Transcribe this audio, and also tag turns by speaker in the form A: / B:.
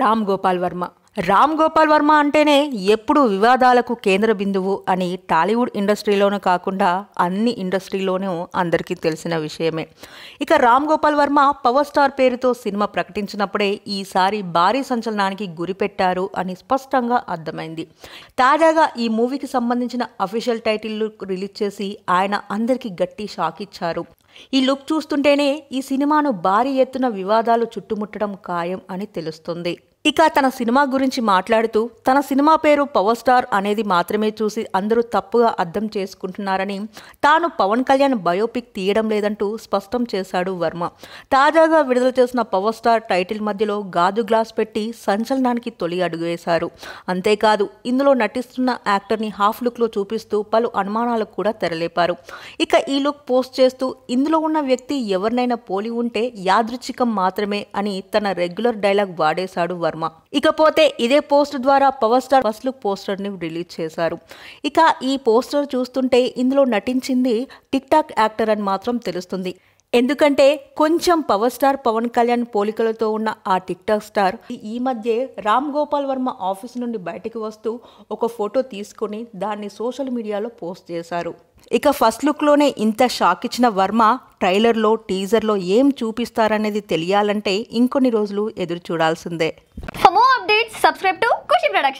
A: రామ్ గోపాల్ వర్మ రామ్ గోపాల్ వర్మ అంటేనే ఎప్పుడు వివాదాలకు కేంద్ర బిందువు అని టాలీవుడ్ ఇండస్ట్రీలోనూ కాకుండా అన్ని ఇండస్ట్రీలోనూ అందరికీ తెలిసిన విషయమే ఇక రామ్ గోపాల్ వర్మ పవర్ స్టార్ పేరుతో సినిమా ప్రకటించినప్పుడే ఈసారి భారీ సంచలనానికి గురిపెట్టారు అని స్పష్టంగా అర్థమైంది తాజాగా ఈ మూవీకి సంబంధించిన అఫీషియల్ టైటిల్ రిలీజ్ చేసి ఆయన అందరికీ గట్టి షాక్ ఇచ్చారు ఈ లుక్ చూస్తుంటేనే ఈ సినిమాను భారీ ఎత్తున వివాదాలు చుట్టుముట్టడం ఖాయం అని తెలుస్తుంది ఇక తన సినిమా గురించి మాట్లాడుతూ తన సినిమా పేరు పవర్ స్టార్ అనేది మాత్రమే చూసి అందరూ తప్పుగా అర్థం చేసుకుంటున్నారని తాను పవన్ కళ్యాణ్ బయోపిక్ తీయడం లేదంటూ స్పష్టం చేశాడు వర్మ తాజాగా విడుదల చేసిన పవర్ స్టార్ టైటిల్ మధ్యలో గాజు గ్లాస్ పెట్టి సంచలనానికి తొలి అడుగు వేశారు అంతేకాదు ఇందులో నటిస్తున్న యాక్టర్ని హాఫ్ లుక్లో చూపిస్తూ పలు అనుమానాలకు కూడా తెరలేపారు ఇక ఈ లుక్ పోస్ట్ చేస్తూ ఇందులో ఉన్న వ్యక్తి ఎవరినైనా పోలి ఉంటే యాదృచ్ఛికం మాత్రమే అని తన రెగ్యులర్ డైలాగ్ వాడేశాడు వర్మ వర్మ ఇకపోతే ఇదే పోస్టర్ ద్వారా పవర్ స్టార్ ఫస్ట్ లుక్ పోస్టర్ని రిలీజ్ చేశారు ఇక ఈ పోస్టర్ చూస్తుంటే ఇందులో నటించింది టిక్ టాక్ యాక్టర్ అని మాత్రం తెలుస్తుంది ఎందుకంటే కొంచెం పవర్ స్టార్ పవన్ కళ్యాణ్ పోలికలతో ఉన్న ఆ టిక్ టాక్ స్టార్ ఈ మధ్య రామ్ గోపాల్ వర్మ ఆఫీస్ నుండి బయటకు వస్తూ ఒక ఫోటో తీసుకుని దాన్ని సోషల్ మీడియాలో పోస్ట్ చేశారు ఇక ఫస్ట్ లుక్లోనే ఇంత షాక్ ఇచ్చిన వర్మ ట్రైలర్లో టీజర్లో ఏం చూపిస్తారనేది తెలియాలంటే ఇంకొన్ని రోజులు ఎదురు చూడాల్సిందే ఫర్ మోర్ అప్డేట్స్ ప్రొడక్షన్